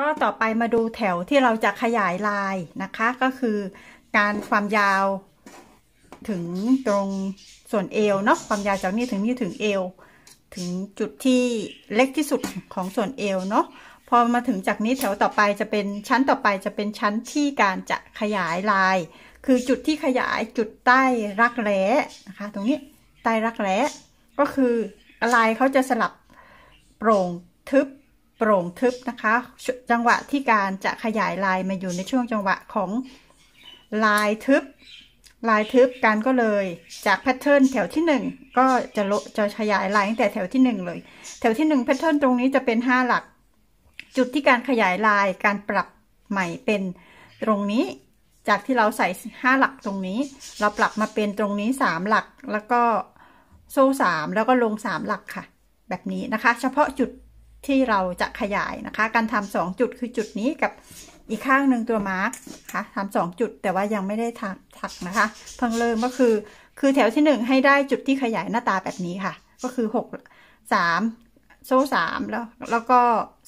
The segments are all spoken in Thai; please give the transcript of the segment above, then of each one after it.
ก็ต่อไปมาดูแถวที่เราจะขยายลายนะคะก็คือการความยาวถึงตรงส่วนเอวเนาะ ความยาวจากนี่ถึงนี่ถึงเอวถึงจุดที่เล็กที่สุดของส่วนเอวเนาะ พอมาถึงจากนี้แถวต่อไปจะเป็นชั้นต่อไปจะเป็นชั้นที่การจะขยายลาย คือจุดที่ขยายจุดใต้รักแร้นะคะ ตรงนี้ใต้รักแร้ก็คือลายเขาจะสลับโปร่งทึบโปร่งทึบ นะคะ จังหวะที่การจะขยายลายมาอยู่ในช่วงจังหวะของ ลายทึบลายทึบการก็เลยจากแพทเทิร์นแถวที่1ก็จะโลจะขยายลายตั้งแต่แถวที่1เลย แถวที่1แพทเทิร์นตรงนี้จะเป็น 5 หลัก จุดที่การขยายลายการปรับใหม่เป็น ตรงนี้จากที่เราใส่ 5 หลักตรงนี้ เราปรับมาเป็นตรงนี้ 3 หลักแล้วก็โซ่3แล้วก็ลง 3 หลักค่ะ แบบนี้นะคะ เฉพาะจุดที่เราจะขยายนะคะ การทำสองจุดคือจุดนี้กับอีกข้างหนึ่งตัวมาร์กค่ะทำสองจุดแต่ว่ายังไม่ได้ถักถักนะคะ เพิ่งเริ่มก็คือคือแถวที่หนึ่งให้ได้จุดที่ขยายหน้าตาแบบนี้ค่ะ ก็คือหกสามโซ่สามแล้ว แล้วก็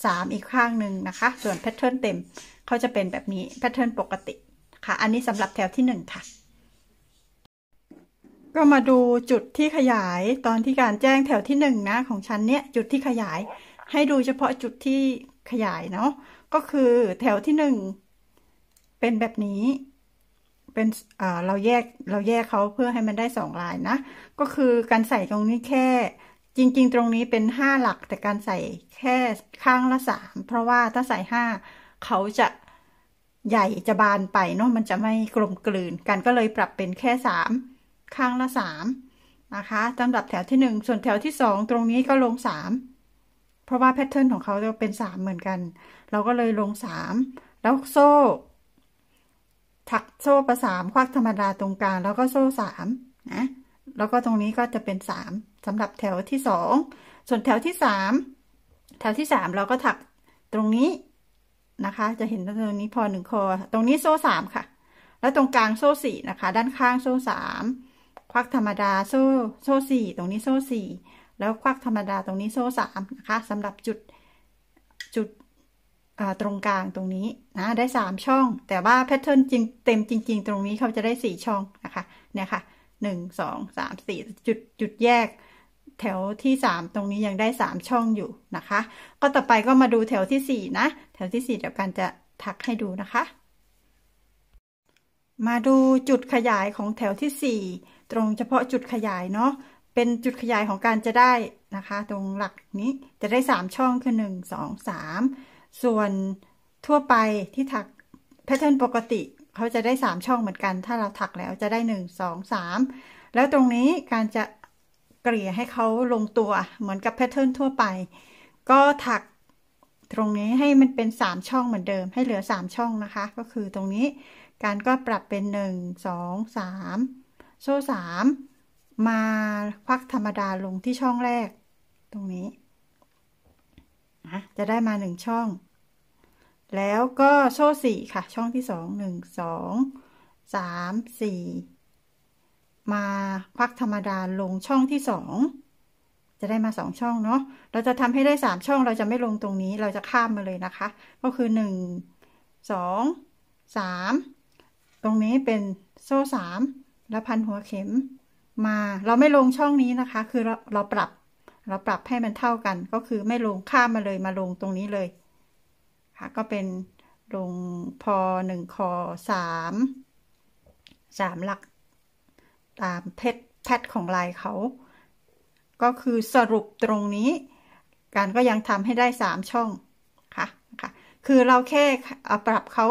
สามอีกข้างหนึ่งนะคะ ส่วนแพทเทิร์นเต็มเขาจะเป็นแบบนี้แพทเทิร์นปกติค่ะ อันนี้สำหรับแถวที่หนึ่งค่ะ ก็มาดูจุดที่ขยายตอนที่การแจ้งแถวที่หนึ่งนะของชั้นเนี้ยจุดที่ขยายให้ดูเฉพาะจุดที่ขยายเนาะ ก็คือแถวที่หนึ่งเป็นแบบนี้ เป็นเราแยกเราแยกเขาเพื่อให้มันได้สองลายนะ ก็คือการใส่ตรงนี้แค่ จริง ๆ ตรงนี้เป็นห้าหลักแต่การใส่แค่ข้างละสาม เพราะว่าถ้าใส่ห้าเขาจะใหญ่จะบานไปเนาะมันจะไม่กลมกลืนกันก็เลยปรับเป็นแค่สามข้างละสามนะคะลำดับแถวที่หนึ่ง ส่วนแถวที่สองตรงนี้ก็ลงสามเพราะว่าแพทเทิร์นของเขาจะเป็นสามเหมือนกัน เราก็เลยลงสาม แล้วโซ่ ถักโซ่ประสามควักธรรมดาตรงกลางแล้วก็โซ่สามนะ แล้วก็ตรงนี้ก็จะเป็นสามสำหรับแถวที่สอง ส่วนแถวที่สาม แถวที่สามเราก็ถักตรงนี้นะคะ จะเห็นตรงนี้พอหนึ่งคอ ตรงนี้โซ่สามค่ะ แล้วตรงกลางโซ่สี่นะคะ ด้านข้างโซ่สาม ควักธรรมดา โซ่ โซ่สี่ตรงนี้โซ่สี่แล้วควักธรรมดาตรงนี้โซ่สามนะคะสำหรับจุดจุดตรงกลางตรงนี้นะได้ 3 ช่อง แต่ว่าแพทเทิร์นจริงเต็มจริงๆ ตรงนี้เขาจะได้ 4 ช่องนะคะเนี่ยค่ะ1 2 3 4จุดจุดแยกแถวที่ 3 ตรงนี้ยังได้ 3 ช่องอยู่นะคะ ก็ต่อไปก็มาดูแถวที่ 4 นะ แถวที่ 4 เดี๋ยวกันจะถักให้ดูนะคะ มาดูจุดขยายของแถวที่ 4 ตรงเฉพาะจุดขยายเนาะเป็นจุดขยายของการจะได้นะคะ ตรงหลักนี้จะได้3ช่องคือ1 2 3ส่วนทั่วไปที่ถักแพทเทิร์นปกติเขาจะได้3ช่องเหมือนกันถ้าเราถักแล้วจะได้1 2 3แล้วตรงนี้การจะเกลี่ยให้เขาลงตัวเหมือนกับแพทเทิร์นทั่วไป ก็ถักตรงนี้ให้มันเป็น3ช่องเหมือนเดิมให้เหลือ3ช่องนะคะ ก็คือตรงนี้การก็ปรับเป็น1 2 3โซ่3มาพักธรรมดาลงที่ช่องแรก ตรงนี้นะจะได้มาหนึ่งช่อง แล้วก็โซ่สี่ค่ะ ช่องที่สองหนึ่งสองสามสี่มาพักธรรมดาลงช่องที่สองจะได้มาสองช่องเนาะ เราจะทำให้ได้สามช่องเราจะไม่ลงตรงนี้เราจะข้ามมาเลยนะคะ ก็คือหนึ่งสองสามตรงนี้เป็นโซ่สามแล้วพันหัวเข็มมาเราไม่ลงช่องนี้นะคะ คือเราเราปรับเราปรับให้มันเท่ากัน ก็คือไม่ลงข้ามมาเลยมาลงตรงนี้เลยค่ะก็เป็นลงพอหนึ่งคอสามสามหลัก ตามเพชรแพท ของลายเขา ก็คือสรุปตรงนี้ การก็ยังทำให้ได้สามช่องค่ะค่ะคือเราแค่ปรับเขา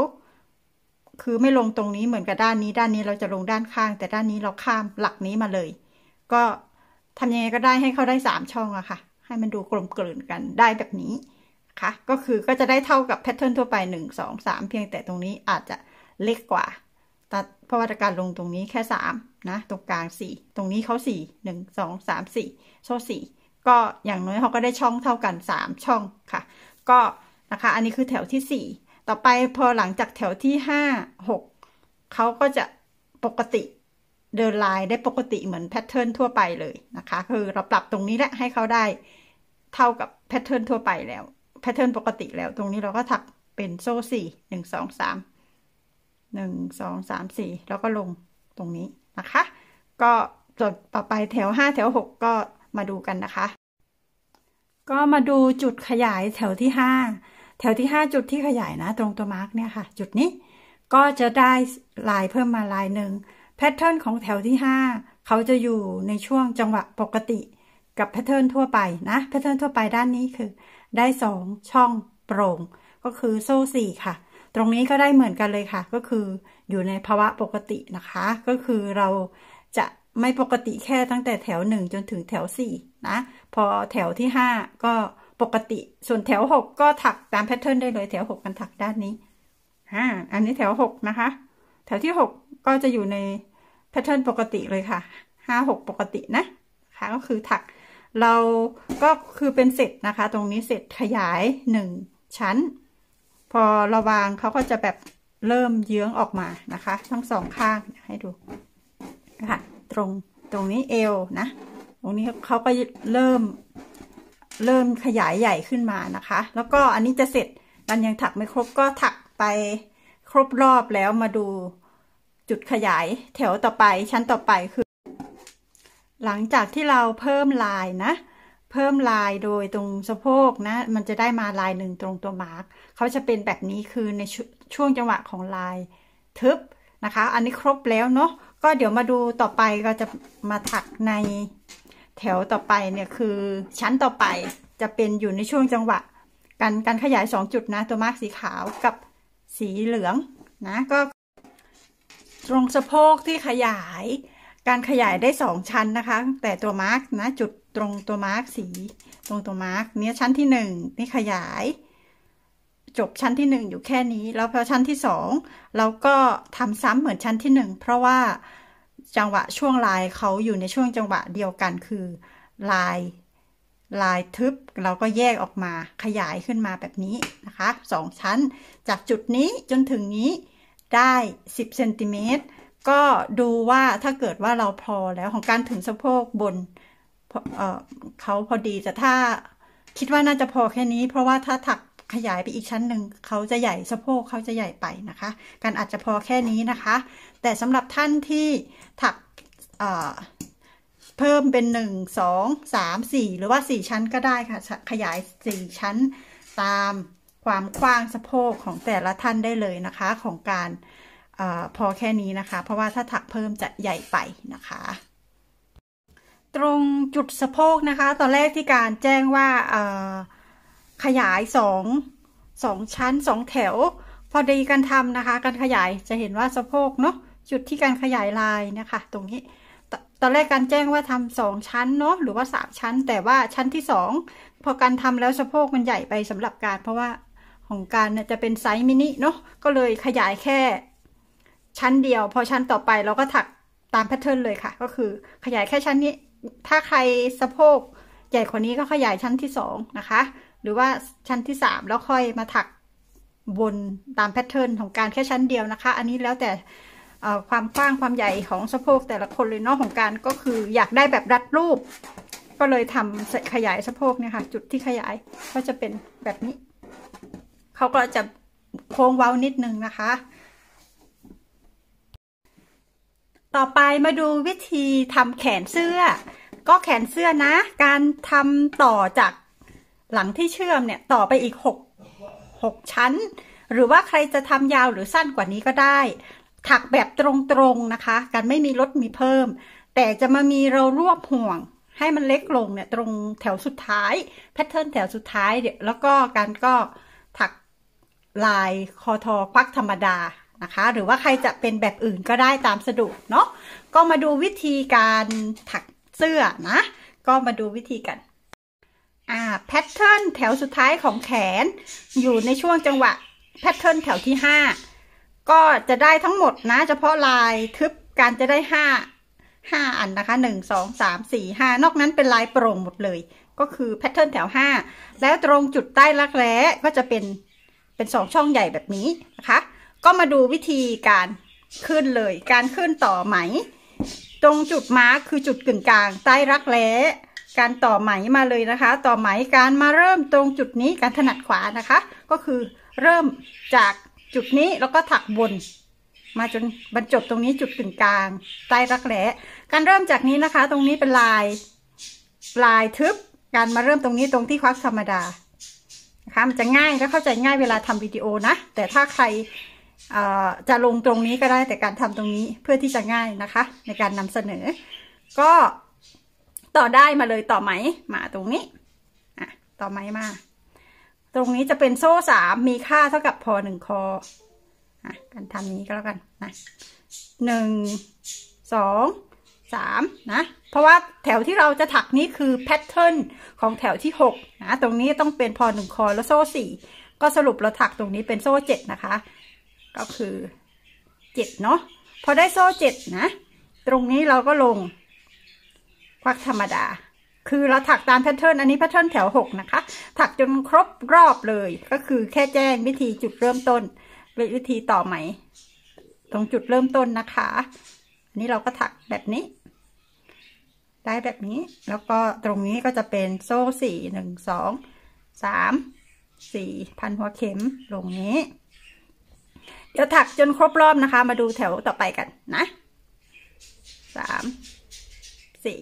คือไม่ลงตรงนี้เหมือนกับด้านนี้ด้านนี้เราจะลงด้านข้าง แต่ด้านนี้เราข้ามหลักนี้มาเลย ก็ทำยังไงก็ได้ให้เขาได้สามช่องอะค่ะ ให้มันดูกลมกลืนกันได้แบบนี้ค่ะก็คือก็จะได้เท่ากับแพทเทิร์นทั่วไปหนึ่งงสอสามเพียงแต่ตรงนี้อาจจะเล็กกว่าตัดเพราะว่าการลงตรงนี้แค่สามนะตรงกลางสี่ตรงนี้เขาสสสี่่หนึงงอามสี่โซ่สี่ก็อย่างน้อยเขาก็ได้ช่องเท่ากัน3ช่องค่ะก็นะคะอันนี้คือแถวที่ 4ต่อไปพอหลังจากแถวที่ห้าหกเขาก็จะปกติเดินลายได้ปกติเหมือนแพทเทิร์นทั่วไปเลยนะคะ คือเราปรับตรงนี้แหละให้เขาได้เท่ากับแพทเทิร์นทั่วไปแล้วแพทเทิร์นปกติแล้วตรงนี้เราก็ถักเป็นโซ่สี่หนึ่งสองสามหนึ่งสองสามสี่แล้วก็ลงตรงนี้นะคะ ก็จดต่อไปแถวห้าแถวหกก็มาดูกันนะคะ ก็มาดูจุดขยายแถวที่ห้าแถวที่5จุดที่ขยายนะตรงตัวมาร์กเนี่ยค่ะ จุดนี้ ก็จะได้ลายเพิ่มมาลายหนึ่งแพทเทิร์นของแถวที่5เขาจะอยู่ในช่วงจังหวะปกติกับแพทเทิร์นทั่วไปนะแพทเทิร์นทั่วไปด้านนี้คือ ได้2ช่องโปร่งก็คือโซ่สี่ค่ะ ตรงนี้ก็ได้เหมือนกันเลยค่ะ ก็คืออยู่ในภาวะปกตินะคะ ก็คือเราจะไม่ปกติแค่ตั้งแต่แถว1จนถึงแถว4นะ พอแถวที่5ก็ปกติส่วนแถวหกก็ถักตามแพทเทิร์นได้เลยแถวหกมันถักด้านนี้อ่าอันนี้แถวหกนะคะ แถวที่หกก็จะอยู่ในแพทเทิร์นปกติเลยค่ะห้าหกปกตินะนะคะก็คือถักเราก็คือเป็นเสร็จนะคะ ตรงนี้เสร็จขยายหนึ่งชั้น พอระวางเขาก็จะแบบเริ่มเยื้องออกมานะคะทั้งสองข้างให้ดูค่ะ ตรงตรงนี้เอวนะ ตรงนี้เขาก็เริ่มเริ่มขยายใหญ่ขึ้นมานะคะ แล้วก็อันนี้จะเสร็จ มันยังถักไม่ครบก็ถักไปครบรอบแล้วมาดูจุดขยายแถวต่อไปชั้นต่อไปคือ หลังจากที่เราเพิ่มลายนะ เพิ่มลายโดยตรงสะโพกนะ มันจะได้มาลายหนึ่งตรงตัวมาร์กเขาจะเป็นแบบนี้คือในชช่วงจังหวะของลาย ทึบนะคะ อันนี้ครบแล้วเนาะก็เดี๋ยวมาดูต่อไปเราจะมาถักในแถวต่อไปเนี่ยคือชั้นต่อไปจะเป็นอยู่ในช่วงจังหวะ การการขยาย2จุดนะ ตัวมาร์กสีขาวกับสีเหลืองนะก็ ตรงสะโพกที่ขยาย การขยายได้ 2 ชั้นนะคะ แต่ตัวมาร์กนะ จุดตรงตัวมาร์กสี ตรงตัวมาร์กเนี้ยชั้นที่ 1 นี่ขยาย จบชั้นที่ 1 อยู่แค่นี้ แล้วพอชั้นที่ 2 เราก็ทำซ้ำเหมือนชั้นที่ 1 เพราะว่าจังหวะช่วงลายเขาอยู่ในช่วงจังหวะเดียวกันคือลายลายทึบเราก็แยกออกมาขยายขึ้นมาแบบนี้นะคะสองชั้นจากจุดนี้จนถึงนี้ได้ 10เซนติเมตรก็ดูว่าถ้าเกิดว่าเราพอแล้วของการถึงสะโพกบนเเขาพอดีแต่ถ้าคิดว่าน่าจะพอแค่นี้เพราะว่าถ้าถักขยายไปอีกชั้นหนึ่งเขาจะใหญ่สะโพกเขาจะใหญ่ไปนะคะ การอาจจะพอแค่นี้นะคะ แต่สำหรับท่านที่ถักเพิ่มเป็น1 2 3 4หรือว่า4ชั้นก็ได้ค่ะ ขยาย4ชั้นตามความกว้างสะโพกของแต่ละท่านได้เลยนะคะ ของการอพอแค่นี้นะคะ เพราะว่าถ้าถักเพิ่มจะใหญ่ไปนะคะ ตรงจุดสะโพกนะคะ ตอนแรกที่การแจ้งว่าขยายสอง สองชั้นสองแถว พอดีการทำนะคะการขยายจะเห็นว่าสะโพกเนาะจุดที่การขยายลายนะคะ ตรงนี้ตตอนแรกการแจ้งว่าทำสองชั้นเนาะหรือว่าสามชั้น แต่ว่าชั้นที่สองพอการทำแล้วสะโพกมันใหญ่ไปสำหรับการ เพราะว่าของการเนี่ยจะเป็นไซส์มินิเนาะก็เลยขยายแค่ ชั้นเดียวพอชั้นต่อไปเราก็ถักตามแพทเทิร์นเลยค่ะ ก็คือขยายแค่ชั้นนี้ ถ้าใครสะโพกใหญ่กว่านี้ก็ขยายชั้นที่สองนะคะหรือว่าชั้นที่สามแล้วค่อยมาถักบนตามแพทเทิร์นของการแค่ชั้นเดียวนะคะ อันนี้แล้วแต่ความกว้างความใหญ่ของสะโพก แต่ละคนเลยเนาะของการก็คืออยากได้แบบรัดรูป ก็เลยทำขยายสะโพกเนี่ยค่ะจุดที่ขยายก็จะเป็นแบบนี้เขาก็จะโค้งเว้านิดนึงนะคะ ต่อไปมาดูวิธีทำแขนเสื้อ ก็แขนเสื้อนะ การทำต่อจากหลังที่เชื่อมเนี่ยต่อไปอีก6 6ชั้น หรือว่าใครจะทำยาวหรือสั้นกว่านี้ก็ได้ ถักแบบตรงๆนะคะกันไม่มีลดมีเพิ่ม แต่จะมามีเรารวบห่วงให้มันเล็กลงเนี่ย ตรงแถวสุดท้าย แพทเทิร์นแถวสุดท้ายเดี๋ยวแล้วก็การก็ถักลายคอทอควักธรรมดานะคะ หรือว่าใครจะเป็นแบบอื่นก็ได้ตามสะดวกเนาะก็มาดูวิธีการถักเสื้อนะ ก็มาดูวิธีกันอ่าแพทเทิร์นแถวสุดท้ายของแขน อยู่ในช่วงจังหวะแพทเทิร์นแถวที่ห้าก็จะได้ทั้งหมดนะเฉพาะลายทึบการจะได้ห้าห้าอันนะคะหนึ่งสองสามสี่ห้านอกนั้นเป็นลายโปร่งหมดเลย ก็คือแพทเทิร์นแถวห้าแล้วตรงจุดใต้รักแร้ก็จะเป็นเป็นสองช่องใหญ่แบบนี้นะคะ ก็มาดูวิธีการขึ้นเลยการขึ้นต่อไหม ตรงจุดมาร์คคือจุดกึ่งกลางใต้รักแร้การต่อไหมมาเลยนะคะ ต่อไหมการมาเริ่มตรงจุดนี้การถนัดขวานะคะก็คือเริ่มจากจุดนี้แล้วก็ถักบน มาจนบรรจบตรงนี้จุดกึ่งกลาง ใต้รักแร้การเริ่มจากนี้นะคะ ตรงนี้เป็นลาย ลายทึบ การมาเริ่มตรงนี้ตรงที่ควักธรรมดานะคะมันจะง่ายและเข้าใจง่ายเวลาทำวิดีโอนะ แต่ถ้าใครจะลงตรงนี้ก็ได้แต่การทำตรงนี้เพื่อที่จะง่ายนะคะ ในการนำเสนอ ก็ต่อได้มาเลยต่อไหมมาตรงนี้อ่ะต่อไหมมาตรงนี้จะเป็นโซ่สามมีค่าเท่ากับพอหนึ่งคออ่ะกันทำนี้ก็แล้วกันนะหนึ่งสองสามนะเพราะว่าแถวที่เราจะถักนี้คือแพทเทิร์นของแถวที่หกนะตรงนี้ต้องเป็นพอหนึ่งคอแล้วโซ่สี่ก็สรุปเราถักตรงนี้เป็นโซ่เจ็ดนะคะ ก็คือเจ็ดเนาะพอได้โซ่เจ็ดนะตรงนี้เราก็ลงควักธรรมดา คือเราถักตามแพทเทิร์น อันนี้แพทเทิร์นแถวหกนะคะ ถักจนครบรอบเลย ก็คือแค่แจ้งวิธีจุดเริ่มต้นหรอวิธีต่อไหม ตรงจุดเริ่มต้นนะคะ อันนี้เราก็ถักแบบนี้ ได้แบบนี้ แล้วก็ตรงนี้ก็จะเป็นโซ่สี่หนึ่ง สอง สาม สี่พันหัวเข็มลงนี้ เดี๋ยวถักจนครบรอบนะคะ มาดูแถวต่อไปกันนะ สาม สี่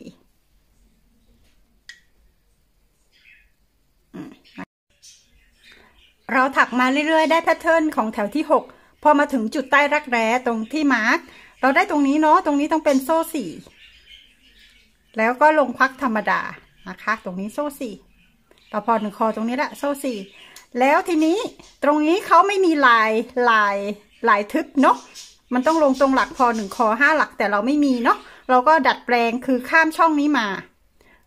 เราถักมาเรื่อยๆได้แพทเทิร์นของแถวที่ 6 พอมาถึงจุดใต้รักแร้ตรงที่มาร์กเราได้ตรงนี้เนาะ ตรงนี้ต้องเป็นโซ่สี่ แล้วก็ลงพักธรรมดา นะคะ ตรงนี้โซ่สี่เราพอหนึ่งคอตรงนี้ละ โซ่สี่ แล้วทีนี้ตรงนี้เขาไม่มีลาย ลาย ลายทึบเนาะ มันต้องลงตรงหลักพอหนึ่งคอห้าหลัก แต่เราไม่มี เนาะ เราก็ดัดแปลงคือข้ามช่องนี้มา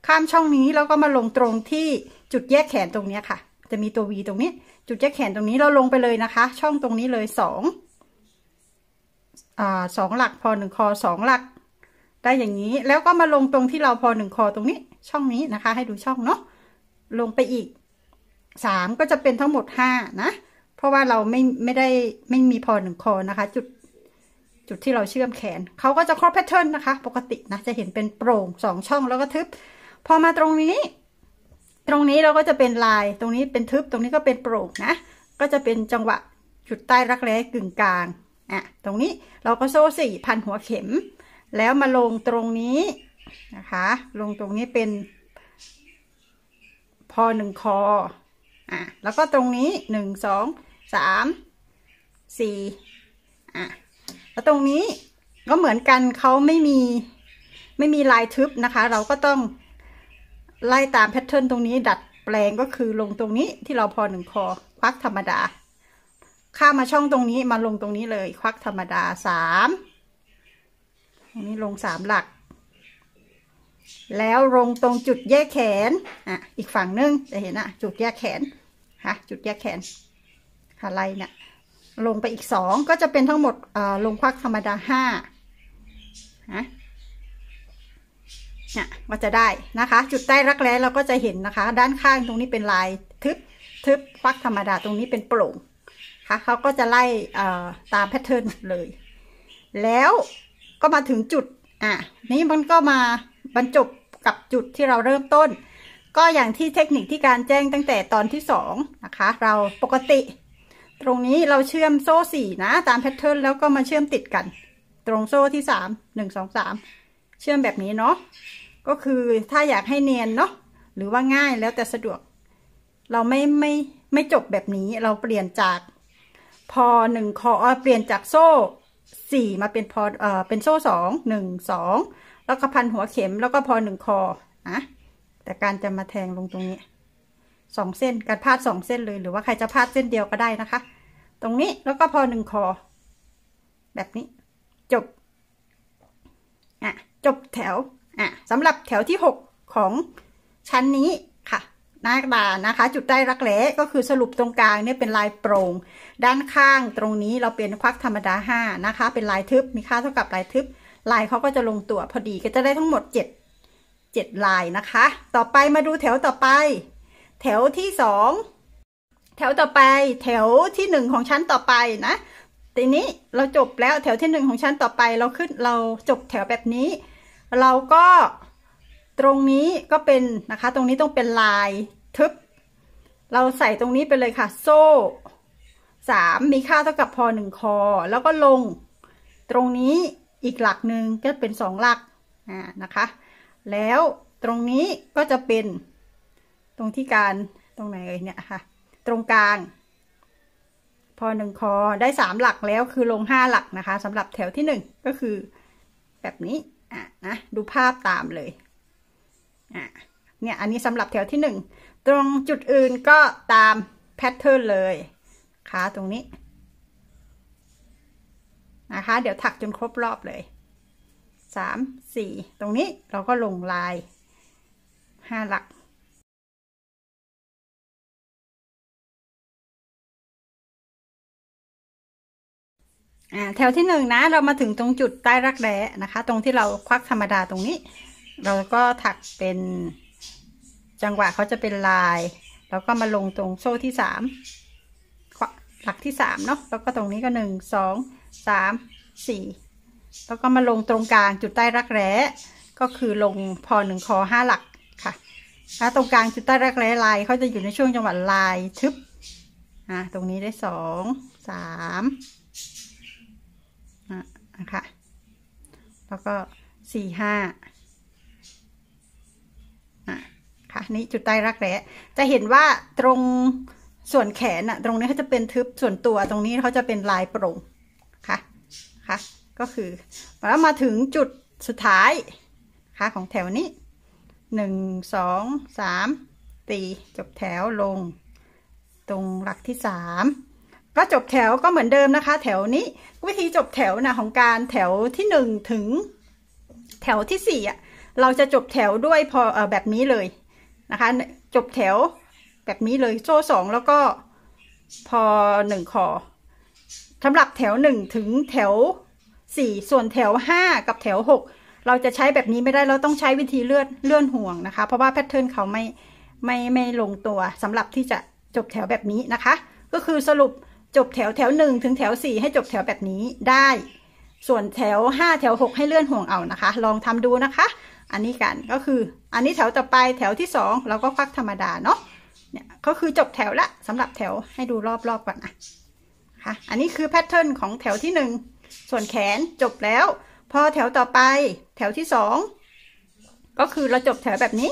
ข้ามช่องนี้แล้วก็มาลงตรงที่จุดแยกแขนตรงนี้ค่ะ จะมีตัววีตรงนี้จุดแจ็คแขนตรงนี้เราลงไปเลยนะคะ ช่องตรงนี้เลยสองอสองหลัก พอหนึ่งคอสองหลัก ได้อย่างนี้แล้วก็มาลงตรงที่เราพอหนึ่งคอตรงนี้ ช่องนี้นะคะให้ดูช่องเนาะลงไปอีกสามก็จะเป็นทั้งหมดห้านะ เพราะว่าเราไม่ไม่ได้ไม่มีพอหนึ่งคอนะคะ จุดจุดที่เราเชื่อมแขนเขาก็จะครอบแพทเทิร์นนะคะ ปกตินะจะเห็นเป็นโปร่งสองช่องแล้วก็ทึบ พอมาตรงนี้ตรงนี้เราก็จะเป็นลายตรงนี้เป็นทึบตรงนี้ก็เป็นโปร่งนะ ก็จะเป็นจังหวะจุดใต้รักแร้กึ่งกลางอ่ะตรงนี้เราก็โซ่สี่พันหัวเข็ม แล้วมาลงตรงนี้นะคะ ลงตรงนี้เป็นพอหนึ่งคออ่ะแล้วก็ตรงนี้หนึ่งสองสามสี่อ่ะแล้วตรงนี้ก็เหมือนกันเขาไม่มีไม่มีลายทึบนะคะ เราก็ต้องไล่ตามแพทเทิร์นตรงนี้ ดัดแปลงก็คือลงตรงนี้ที่เราพอหนึ่งคอควักธรรมดาข้ามาช่องตรงนี้มาลงตรงนี้เลยควักธรรมดาสามตรงนี้ลงสามหลัก แล้วลงตรงจุดแยกแขน อ่ะ อีกฝั่งนึงจะเห็นอะจุดแยกแขนฮะจุดแยกแขนอะไล่เนี่ยลงไปอีกสองก็จะเป็นทั้งหมดลงควักธรรมดาห้าฮะเนี่ยมันจะได้นะคะ จุดใต้รักแร้เราก็จะเห็นนะคะ ด้านข้างตรงนี้เป็นลายทึบทึบฟักธรรมดาตรงนี้เป็นโปร่ง ค่ะเขาก็จะไล่ตามแพทเทิร์นเลย แล้วก็มาถึงจุด อ่ะ นี้มันก็มาบรรจบกับจุดที่เราเริ่มต้น ก็อย่างที่เทคนิคที่การแจ้งตั้งแต่ตอนที่สองนะคะ เราปกติ ตรงนี้เราเชื่อมโซ่สี่นะ ตามแพทเทิร์นแล้วก็มาเชื่อมติดกัน ตรงโซ่ที่สามหนึ่งสองสามเชื่อมแบบนี้เนาะก็คือถ้าอยากให้เนียนเนาะหรือว่าง่ายแล้วแต่สะดวก เราไม่ไม่ไม่จบแบบนี้ เราเปลี่ยนจากพอหนึ่งคอเปลี่ยนจากโซ่สี่มาเป็นพอเอ่อเป็นโซ่สองหนึ่งสองแล้วก็พันหัวเข็ม แล้วก็พอหนึ่งคอนะแต่การจะมาแทงลงตรงนี้สองเส้นการพาดสองเส้นเลยหรือว่าใครจะพาดเส้นเดียวก็ได้นะคะ ตรงนี้แล้วก็พอหนึ่งคอ แบบนี้ จบอ่ะจบแถว อ่ะสำหรับแถวที่ 6 ของชั้นนี้ค่ะ หน้าตานนะคะ จุดใต้รักแร้ก็คือสรุปตรงกลางเนี่ยเป็นลายโปรง่ง ด้านข้างตรงนี้เราเป็นควักธรรมดา5นะคะ เป็นลายทึบมีค่าเท่ากับลายทึบ ลายเขาก็จะลงตัวพอดีก็จะได้ทั้งหมด7 7ลายนะคะ ต่อไปมาดูแถวต่อไป แถวที่ 2 แถวต่อไปแถวที่ 1 ของชั้นต่อไปนะทีนี้ เราจบแล้วแถวที่หนึ่งของชั้นต่อไป เราขึ้นเราจบแถวแบบนี้ เราก็ตรงนี้ก็เป็นนะคะ ตรงนี้ต้องเป็นลายทึบ เราใส่ตรงนี้ไปเลยค่ะ โซ่สามมีค่าเท่ากับพอหนึ่งคอ แล้วก็ลงตรงนี้อีกหลักหนึ่งก็เป็นสองหลักอ่านะคะแล้วตรงนี้ก็จะเป็นตรงที่การตรงไหนเลยเนี่ยค่ะตรงกลางพอหนึ่งคอได้สามหลักแล้วคือลงห้าหลักนะคะสำหรับแถวที่หนึ่งก็คือแบบนี้ อ่ะนะดูภาพตามเลยอ่ะเนี่ยอันนี้สำหรับแถวที่หนึ่งตรงจุดอื่นก็ตามแพทเทิร์นเลยค่ะตรงนี้ นะคะ เดี๋ยวถักจนครบรอบเลยสามสี่ตรงนี้เราก็ลงลายห้าหลักอแถวที่หนึ่งนะ เรามาถึงตรงจุดใต้รักแร้ นะคะ ตรงที่เราควักธรรมดาตรงนี้ เราก็ถักเป็นจังหวะเขาจะเป็นลาย แล้วก็มาลงตรงโซ่ที่สาม หลักที่สามเนาะ แล้วก็ตรงนี้ก็หนึ่ง สอง สาม สี่ แล้วก็มาลงตรงกลาง จุดใต้รักแร้ ก็คือลงพอหนึ่งคอห้าหลักค่ะ้ตรงกลางจุดใต้รักแร้ลายเขาจะอยู่ในช่วงจังหวะลายทึบอ่าตรงนี้ได้สอง สามะคะแล้วก็สี่ห้าค่ะนี่จุดใต้รักแร้จะเห็นว่าตรงส่วนแขนอะตรงนี้เขาจะเป็นทึบส่วนตัวตรงนี้เขาจะเป็นลายโปร่งค่ะค่ะก็คือแล้วมาถึงจุดสุดท้ายค่ะของแถวนี้หนึ่งสองสามตีจบแถวลง ตรงหลักที่สามก็จบแถวก็เหมือนเดิมนะคะ แถวนี้วิธีจบแถวนะของการแถวที่หนึ่งถึงแถวที่สี่อ่ะเราจะจบแถวด้วยพออแบบนี้เลยนะคะ จบแถวแบบนี้เลยโซ่สองแล้วก็พอหนึ่งคอสำหรับแถวหนึ่งถึงแถวสี่ส่วนแถวห้ากับแถวหกเราจะใช้แบบนี้ไม่ได้เราต้องใช้วิธีเลื่อนเลื่อนห่วงนะคะ เพราะว่าแพทเทิร์นเขาไม่ไม่ไม่ลงตัวสำหรับที่จะจบแถวแบบนี้นะคะ ก็คือสรุปจบแถวแถวหนึ่งถึงแถวสี่ให้จบแถวแบบนี้ได้ ส่วนแถวห้าแถวหกให้เลื่อนห่วงเอานะคะ ลองทำดูนะคะ อันนี้กันก็คือ อันนี้แถวต่อไปแถวที่สองเราก็ควักธรรมดาเนาะเนี่ยก็คือจบแถวละ สำหรับแถวให้ดูรอบๆก่อนนะคะอันนี้คือแพทเทิร์นของแถวที่หนึ่งส่วนแขนจบแล้ว พอแถวต่อไปแถวที่สองก็คือเราจบแถวแบบนี้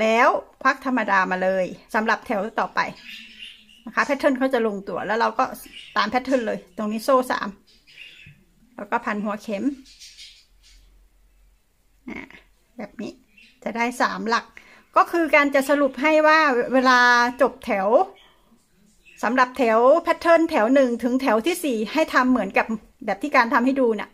แล้วควักธรรมดามาเลยสำหรับแถวต่อไปนะคะแพทเทิร์นเขาจะลงตัว แล้วเราก็ตามแพทเทิร์นเลย ตรงนี้โซ่สามแล้วก็พันหัวเข็ม แบบนี้จะได้สามหลัก ก็คือการจะสรุปให้ว่าเวลาจบแถวสำหรับแถวแพทเทิร์นแถวหนึ่งถึงแถวที่สี่ให้ทำเหมือนกับ แบบที่การทำให้ดูเนะี่ย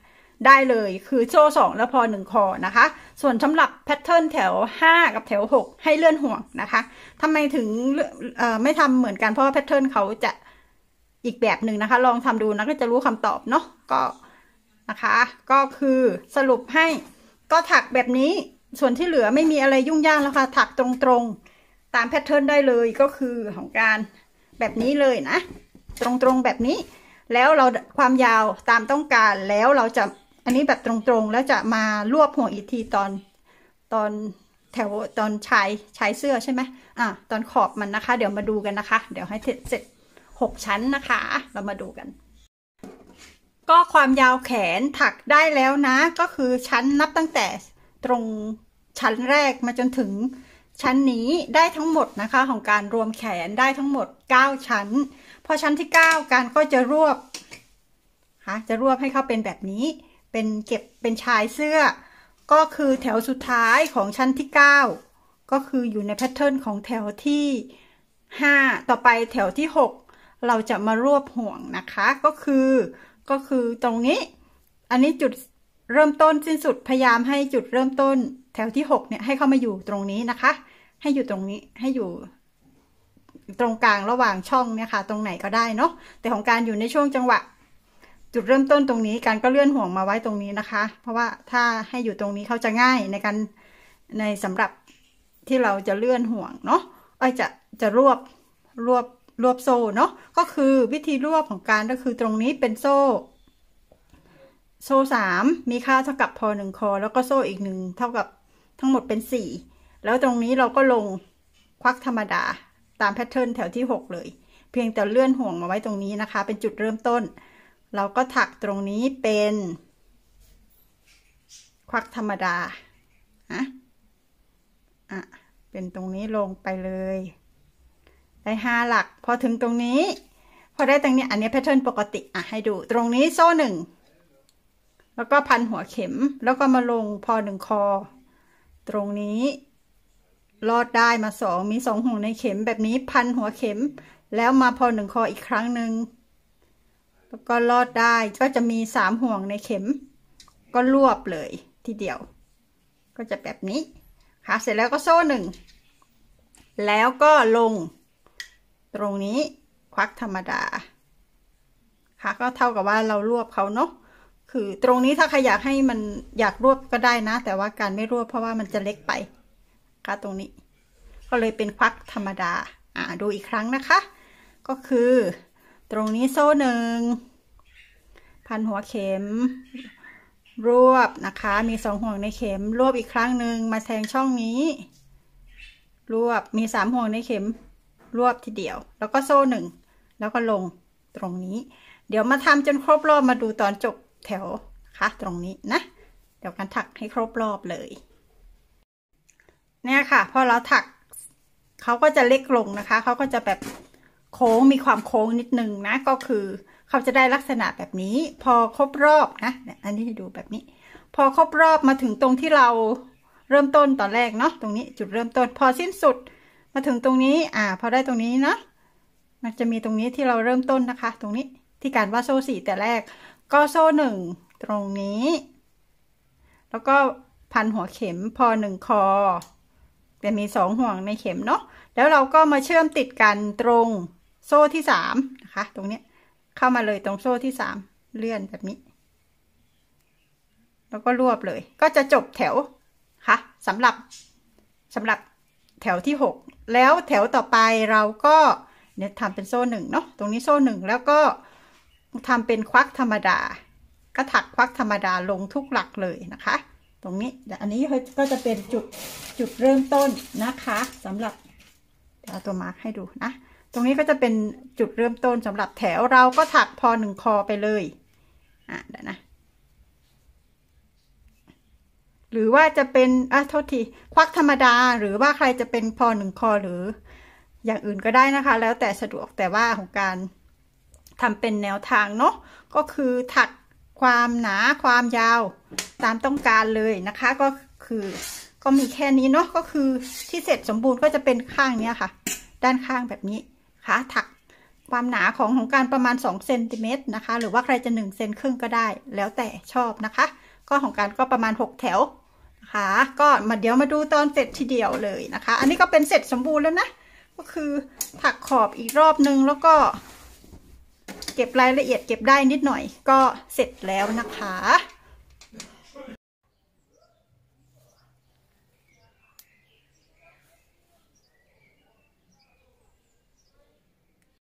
ได้เลยคือโซ่สองแล้วพอหนึ่งคอนะคะส่วนสำหรับแพทเทิร์นแถว5กับแถว6ให้เลื่อนห่วงนะคะทำไมถึงไม่ทำเหมือนกันเพราะว่าแพทเทิร์นเขาจะอีกแบบหนึ่งนะคะ ลองทำดูนะก็จะรู้คำตอบเนาะก็นะคะ ก็คือสรุปให้ก็ถักแบบนี้ ส่วนที่เหลือไม่มีอะไรยุ่งยากแล้วค่ะถักตรงๆตามแพทเทิร์นได้เลยก็คือของการแบบนี้เลยนะ ตรงๆแบบนี้ แล้วเราความยาวตามต้องการแล้วเราจะอันนี้แบบตรงๆแล้วจะมารวบห่วงอีกทีตอนตอนแถวตอนชายชายเสื้อใช่ไหมอ่ะตอนขอบมันนะคะเดี๋ยวมาดูกันนะคะ เดี๋ยวให้เสร็จหกชั้นนะคะเรามาดูกัน ก็ความยาวแขนถักได้แล้วนะ ก็คือชั้นนับตั้งแต่ตรงชั้นแรกมาจนถึงชั้นนี้ได้ทั้งหมดนะคะของการรวมแขนได้ทั้งหมด 9 ชั้น พอชั้นที่ 9การก็จะรวบค่ะจะรวบให้เข้าเป็นแบบนี้เป็นเก็บเป็นชายเสื้อ ก็คือแถวสุดท้ายของชั้นที่ 9 ก็คืออยู่ในแพทเทิร์นของแถวที่ 5 ต่อไปแถวที่ 6 เราจะมารวบห่วงนะคะ ก็คือก็คือตรงนี้ อันนี้จุดเริ่มต้นสิ้นสุดพยายามให้จุดเริ่มต้น แถวที่6เนี่ยให้เข้ามาอยู่ตรงนี้นะคะ ให้อยู่ตรงนี้ให้อยู่ ตรงกลางระหว่างช่องเนี่ยค่ะ ตรงไหนก็ได้เนาะแต่ของการอยู่ในช่วงจังหวะจุดเริ่มต้นตรงนี้การก็เลื่อนห่วงมาไว้ตรงนี้นะคะ เพราะว่าถ้าให้อยู่ตรงนี้เขาจะง่ายในการในสำหรับที่เราจะเลื่อนห่วงเนาะไอจะจะรวบรวบรวบโซ่เนาะ ก็คือวิธีรวบของการก็คือตรงนี้เป็นโซ่ โซ่สาม มีค่าเท่ากับพอหนึ่งคอแล้วก็โซ่อีกหนึ่งเท่ากับทั้งหมดเป็นสี่ แล้วตรงนี้เราก็ลงควักธรรมดาตามแพทเทิร์นแถวที่หกเลย เพียงแต่เลื่อนห่วงมาไว้ตรงนี้นะคะ เป็นจุดเริ่มต้นเราก็ถักตรงนี้เป็น ควักธรรมดาอะอ่ะ เป็นตรงนี้ลงไปเลย ได้ห้าหลัก พอถึงตรงนี้ พอได้ตรงนี้อันนี้แพทเทิร์นปกติอ่ะ ให้ดูตรงนี้โซ่หนึ่งแล้วก็พันหัวเข็ม แล้วก็มาลงพอหนึ่งคอ ตรงนี้ลอดได้มาสองมีสองห่วงในเข็ม แบบนี้พันหัวเข็มแล้วมาพอหนึ่งคออีกครั้งหนึ่งแล้วก็ลอดได้ก็จะมีสามห่วงในเข็ม ก็รวบเลยทีเดียว ก็จะแบบนี้ค่ะเสร็จแล้วก็โซ่หนึ่งแล้วก็ลงตรงนี้ควักธรรมดาค่ะก็เท่ากับว่าเรารวบเขาเนาะคือตรงนี้ถ้าใครอยากให้มันอยากรวบก็ได้นะ แต่ว่าการไม่รวบเพราะว่ามันจะเล็กไป ค่ะตรงนี้ก็เลยเป็นควักธรรมดาอ่าดูอีกครั้งนะคะ ก็คือตรงนี้โซ่หนึ่ง พันหัวเข็ม รวบนะคะ มีสองห่วงในเข็มรวบอีกครั้งหนึ่งมาแทงช่องนี้ รวบมีสามห่วงในเข็ม รวบทีเดียว แล้วก็โซ่หนึ่ง แล้วก็ลงตรงนี้ เดี๋ยวมาทำจนครบรอบมาดูตอนจบแถวคะ่ะตรงนี้นะ เดี๋ยวกันถักให้ครบรอบเลยเนี่ยค่ะพอเราถักเขาก็จะเล็กลงนะคะเขาก็จะแบบโค้งมีความโค้งนิดนึงนะ ก็คือเขาจะได้ลักษณะแบบนี้ พอ ครบรอบนะอันนี้ให้ดูแบบนี้ พอครบรอบมาถึงตรงที่เราเริ่มต้นตอนแรกเนาะตรงนี้ จุดเริ่มต้น พอสิ้นสุดมาถึงตรงนี้ อ่า พอได้ตรงนี้นะ มันจะมีตรงนี้ที่เราเริ่มต้นนะคะ ตรงนี้ที่การว่าโซ่สี่แต่แรกก็โซ่หนึ่งตรงนี้ แล้วก็พันหัวเข็มพอหนึ่งคอจะมีสองห่วงในเข็มเนาะแล้วเราก็มาเชื่อมติดกันตรงโซ่ที่สามนะคะ ตรงเนี้ยเข้ามาเลยตรงโซ่ที่สามเลื่อนแบบนี้ แล้วก็รวบเลย ก็จะจบแถวค่ะสำหรับสำหรับแถวที่หกแล้วแถวต่อไปเราก็เนี่ยทำเป็นโซ่หนึ่งเนาะตรงนี้โซ่หนึ่งแล้วก็ทำเป็นควักธรรมดา ก็ถักควักธรรมดาลงทุกหลักเลยนะคะ ตรงนี้แต่อันนี้ก็จะเป็นจุดจุดเริ่มต้นนะคะสำหรับเอาตัวมาร์กให้ดูนะตรงนี้ก็จะเป็นจุดเริ่มต้นสำหรับแถวเราก็ถักพอหนึ่งคอไปเลยอ่ะเดี๋ยวนะหรือว่าจะเป็นอ่ะโทษทีควักธรรมดา หรือว่าใครจะเป็นพอหนึ่งคอหรือ อย่างอื่นก็ได้นะคะ แล้วแต่สะดวกแต่ว่าของการทำเป็นแนวทางเนาะก็คือถักความหนาความยาวตามต้องการเลยนะคะ ก็คือ ก็มีแค่นี้เนาะก็คือที่เสร็จสมบูรณ์ก็จะเป็นข้างเนี้ยค่ะ ด้านข้างแบบนี้คะถักความหนาของของการประมาณ 2 เซนติเมตรนะคะ หรือว่าใครจะ1เซนครึ่งก็ได้ แล้วแต่ชอบนะคะ ก็ของการก็ประมาณ 6 แถวนะคะก็มาเดี๋ยวมาดูตอนเสร็จทีเดียวเลยนะคะ อันนี้ก็เป็นเสร็จสมบูรณ์แล้วนะ ก็คือถักขอบอีกรอบนึงแล้วก็ เก็บรายละเอียดเก็บได้นิดหน่อย ก็เสร็จแล้วนะคะ